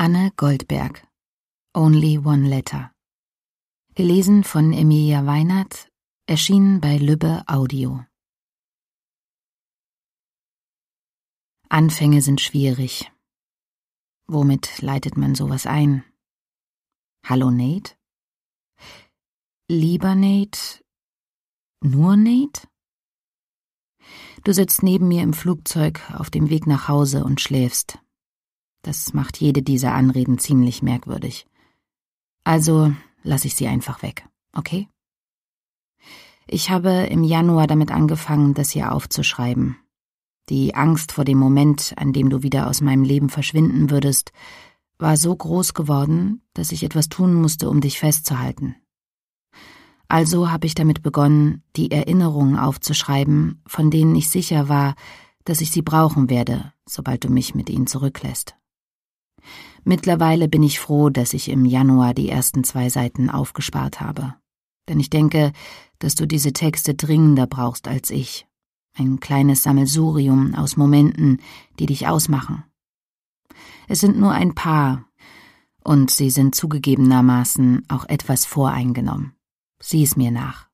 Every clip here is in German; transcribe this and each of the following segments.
Anne Goldberg. Only One Letter. Gelesen von Emilia Weinert, erschienen bei Lübbe Audio. Anfänge sind schwierig. Womit leitet man sowas ein? Hallo Nate? Lieber Nate? Nur Nate? Du sitzt neben mir im Flugzeug auf dem Weg nach Hause und schläfst. Das macht jede dieser Anreden ziemlich merkwürdig. Also lasse ich sie einfach weg, okay? Ich habe im Januar damit angefangen, das hier aufzuschreiben. Die Angst vor dem Moment, an dem du wieder aus meinem Leben verschwinden würdest, war so groß geworden, dass ich etwas tun musste, um dich festzuhalten. Also habe ich damit begonnen, die Erinnerungen aufzuschreiben, von denen ich sicher war, dass ich sie brauchen werde, sobald du mich mit ihnen zurücklässt. Mittlerweile bin ich froh, dass ich im Januar die ersten zwei Seiten aufgespart habe. Denn ich denke, dass du diese Texte dringender brauchst als ich. Ein kleines Sammelsurium aus Momenten, die dich ausmachen. Es sind nur ein paar, und sie sind zugegebenermaßen auch etwas voreingenommen. Sieh es mir nach.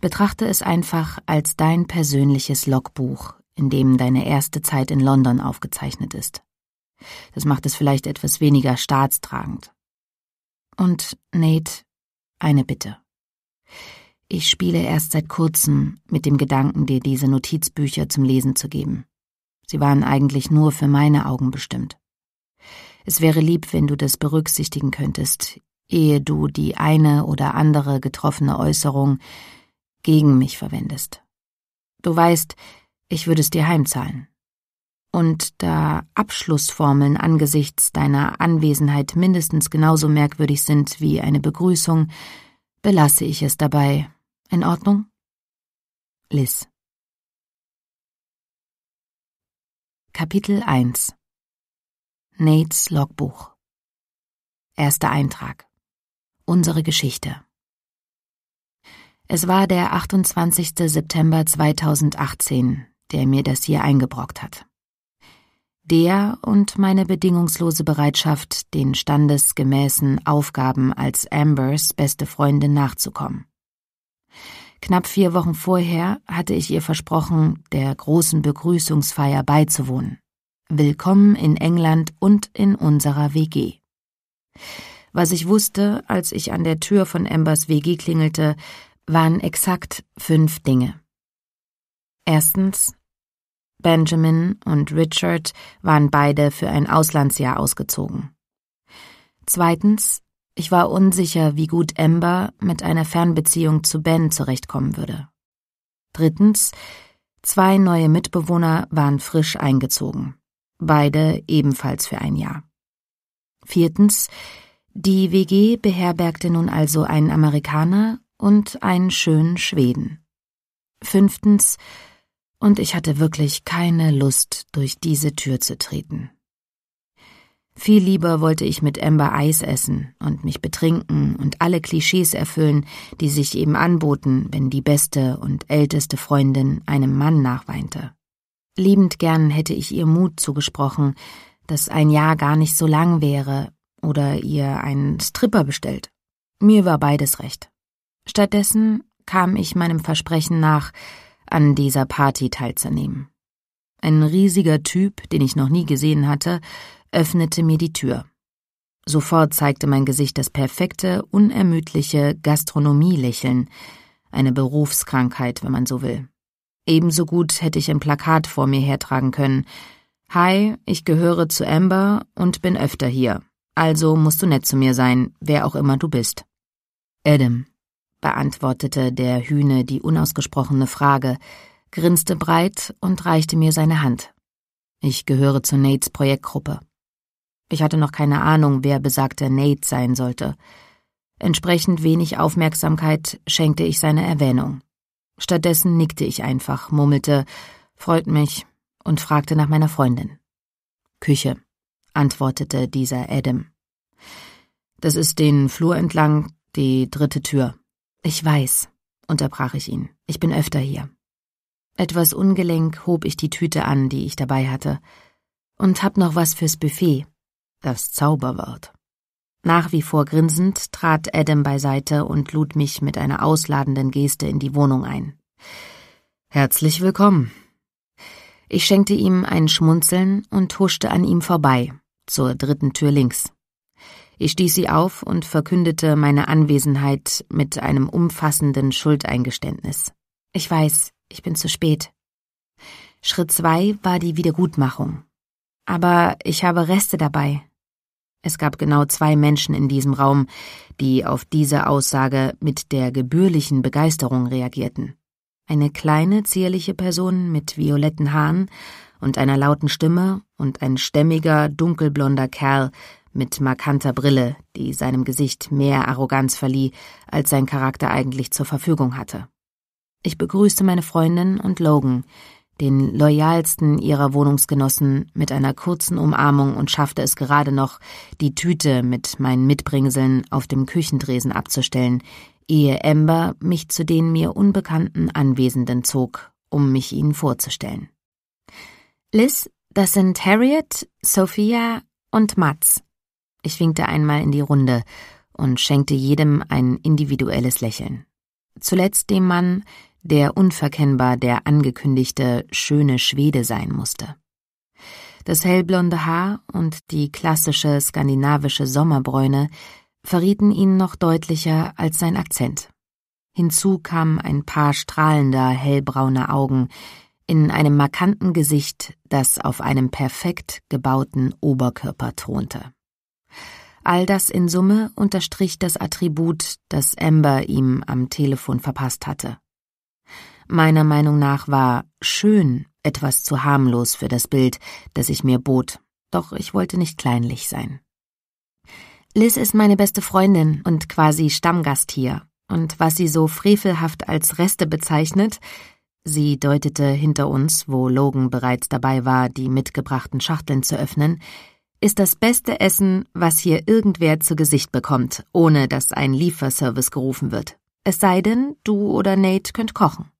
Betrachte es einfach als dein persönliches Logbuch, in dem deine erste Zeit in London aufgezeichnet ist. Das macht es vielleicht etwas weniger staatstragend. Und Nate, eine Bitte. Ich spiele erst seit kurzem mit dem Gedanken, dir diese Notizbücher zum Lesen zu geben. Sie waren eigentlich nur für meine Augen bestimmt. Es wäre lieb, wenn du das berücksichtigen könntest, ehe du die eine oder andere getroffene Äußerung gegen mich verwendest. Du weißt, ich würde es dir heimzahlen. Und da Abschlussformeln angesichts deiner Anwesenheit mindestens genauso merkwürdig sind wie eine Begrüßung, belasse ich es dabei. In Ordnung? Liz. Kapitel 1 Nates Logbuch Erster Eintrag Unsere Geschichte Es war der 28. September 2018, der mir das hier eingebrockt hat der und meine bedingungslose Bereitschaft, den standesgemäßen Aufgaben als Ambers beste Freundin nachzukommen. Knapp vier Wochen vorher hatte ich ihr versprochen, der großen Begrüßungsfeier beizuwohnen. Willkommen in England und in unserer WG. Was ich wusste, als ich an der Tür von Ambers WG klingelte, waren exakt fünf Dinge. Erstens, Benjamin und Richard waren beide für ein Auslandsjahr ausgezogen. Zweitens, ich war unsicher, wie gut Amber mit einer Fernbeziehung zu Ben zurechtkommen würde. Drittens, zwei neue Mitbewohner waren frisch eingezogen, beide ebenfalls für ein Jahr. Viertens, die WG beherbergte nun also einen Amerikaner und einen schönen Schweden. Fünftens, und ich hatte wirklich keine Lust, durch diese Tür zu treten. Viel lieber wollte ich mit Amber Eis essen und mich betrinken und alle Klischees erfüllen, die sich eben anboten, wenn die beste und älteste Freundin einem Mann nachweinte. Liebend gern hätte ich ihr Mut zugesprochen, dass ein Jahr gar nicht so lang wäre oder ihr einen Stripper bestellt. Mir war beides recht. Stattdessen kam ich meinem Versprechen nach, an dieser Party teilzunehmen. Ein riesiger Typ, den ich noch nie gesehen hatte, öffnete mir die Tür. Sofort zeigte mein Gesicht das perfekte, unermüdliche Gastronomielächeln, eine Berufskrankheit, wenn man so will. Ebenso gut hätte ich ein Plakat vor mir hertragen können. Hi, ich gehöre zu Amber und bin öfter hier. Also musst du nett zu mir sein, wer auch immer du bist. Adam, beantwortete der Hühne die unausgesprochene Frage, grinste breit und reichte mir seine Hand. Ich gehöre zu Nates Projektgruppe. Ich hatte noch keine Ahnung, wer besagter Nate sein sollte. Entsprechend wenig Aufmerksamkeit schenkte ich seiner Erwähnung. Stattdessen nickte ich einfach, murmelte, freut mich und fragte nach meiner Freundin. Küche, antwortete dieser Adam. Das ist den Flur entlang, die dritte Tür. Ich weiß, unterbrach ich ihn, ich bin öfter hier. Etwas ungelenk hob ich die Tüte an, die ich dabei hatte, und hab noch was fürs Buffet. Das Zauberwort. Nach wie vor grinsend trat Adam beiseite und lud mich mit einer ausladenden Geste in die Wohnung ein. Herzlich willkommen. Ich schenkte ihm ein Schmunzeln und huschte an ihm vorbei, zur dritten Tür links. Ich stieß sie auf und verkündete meine Anwesenheit mit einem umfassenden Schuldeingeständnis. Ich weiß, ich bin zu spät. Schritt zwei war die Wiedergutmachung. Aber ich habe Reste dabei. Es gab genau zwei Menschen in diesem Raum, die auf diese Aussage mit der gebührlichen Begeisterung reagierten. Eine kleine, zierliche Person mit violetten Haaren und einer lauten Stimme und ein stämmiger, dunkelblonder Kerl mit markanter Brille, die seinem Gesicht mehr Arroganz verlieh, als sein Charakter eigentlich zur Verfügung hatte. Ich begrüßte meine Freundin und Logan, den loyalsten ihrer Wohnungsgenossen, mit einer kurzen Umarmung und schaffte es gerade noch, die Tüte mit meinen Mitbringseln auf dem Küchendresen abzustellen, ehe Amber mich zu den mir unbekannten Anwesenden zog, um mich ihnen vorzustellen. Liz, das sind Harriet, Sophia und Mats, ich winkte einmal in die Runde und schenkte jedem ein individuelles Lächeln. Zuletzt dem Mann, der unverkennbar der angekündigte schöne Schwede sein musste. Das hellblonde Haar und die klassische skandinavische Sommerbräune verrieten ihn noch deutlicher als sein Akzent. Hinzu kamen ein paar strahlender, hellbrauner Augen in einem markanten Gesicht, das auf einem perfekt gebauten Oberkörper thronte. All das in Summe unterstrich das Attribut, das Amber ihm am Telefon verpasst hatte. Meiner Meinung nach war schön etwas zu harmlos für das Bild, das ich mir bot, doch ich wollte nicht kleinlich sein. Liz ist meine beste Freundin und quasi Stammgast hier, und was sie so frevelhaft als Reste bezeichnet, sie deutete hinter uns, wo Logan bereits dabei war, die mitgebrachten Schachteln zu öffnen, ist das beste Essen, was hier irgendwer zu Gesicht bekommt, ohne dass ein Lieferservice gerufen wird. Es sei denn, du oder Nate könnt kochen.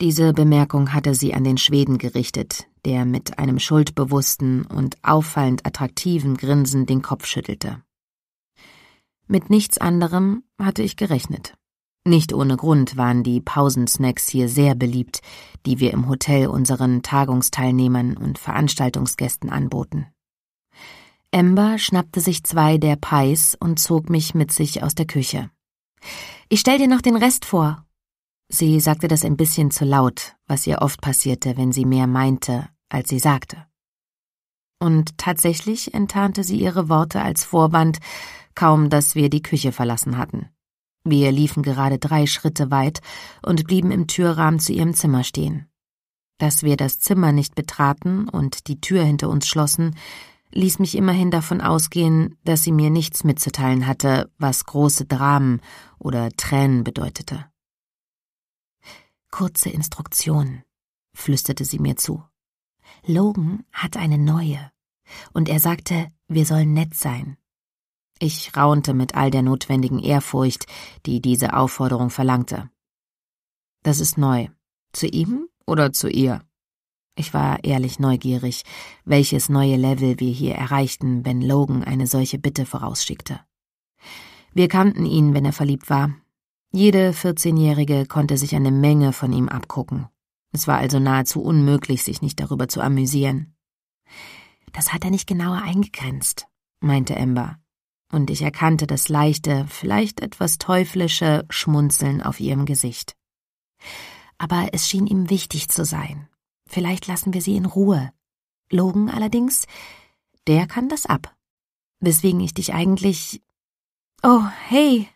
Diese Bemerkung hatte sie an den Schweden gerichtet, der mit einem schuldbewussten und auffallend attraktiven Grinsen den Kopf schüttelte. Mit nichts anderem hatte ich gerechnet. Nicht ohne Grund waren die Pausensnacks hier sehr beliebt, die wir im Hotel unseren Tagungsteilnehmern und Veranstaltungsgästen anboten. Ember schnappte sich zwei der Pies und zog mich mit sich aus der Küche. Ich stell dir noch den Rest vor. Sie sagte das ein bisschen zu laut, was ihr oft passierte, wenn sie mehr meinte, als sie sagte. Und tatsächlich enttarnte sie ihre Worte als Vorwand, kaum dass wir die Küche verlassen hatten. Wir liefen gerade drei Schritte weit und blieben im Türrahmen zu ihrem Zimmer stehen. Dass wir das Zimmer nicht betraten und die Tür hinter uns schlossen, ließ mich immerhin davon ausgehen, dass sie mir nichts mitzuteilen hatte, was große Dramen oder Tränen bedeutete. Kurze Instruktionen, flüsterte sie mir zu. Logan hat eine neue, und er sagte, wir sollen nett sein. Ich raunte mit all der notwendigen Ehrfurcht, die diese Aufforderung verlangte. Das ist neu. Zu ihm oder zu ihr? Ich war ehrlich neugierig, welches neue Level wir hier erreichten, wenn Logan eine solche Bitte vorausschickte. Wir kannten ihn, wenn er verliebt war. Jede 14-Jährige konnte sich eine Menge von ihm abgucken. Es war also nahezu unmöglich, sich nicht darüber zu amüsieren. Das hat er nicht genauer eingegrenzt, meinte Ember und ich erkannte das leichte, vielleicht etwas teuflische Schmunzeln auf ihrem Gesicht. Aber es schien ihm wichtig zu sein. Vielleicht lassen wir sie in Ruhe. Logan allerdings, der kann das ab. Weswegen ich dich eigentlich. Oh, hey!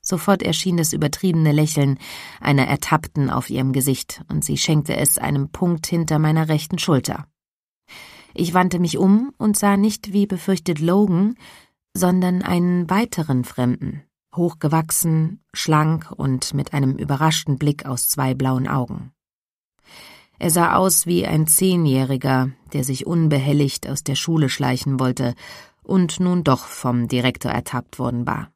Sofort erschien das übertriebene Lächeln einer Ertappten auf ihrem Gesicht, und sie schenkte es einem Punkt hinter meiner rechten Schulter. Ich wandte mich um und sah nicht, wie befürchtet Logan, sondern einen weiteren Fremden, hochgewachsen, schlank und mit einem überraschten Blick aus zwei blauen Augen. Er sah aus wie ein Zehnjähriger, der sich unbehelligt aus der Schule schleichen wollte und nun doch vom Direktor ertappt worden war.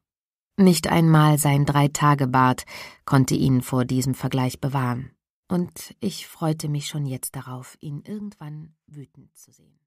Nicht einmal sein Dreitagebart konnte ihn vor diesem Vergleich bewahren. Und ich freute mich schon jetzt darauf, ihn irgendwann wütend zu sehen.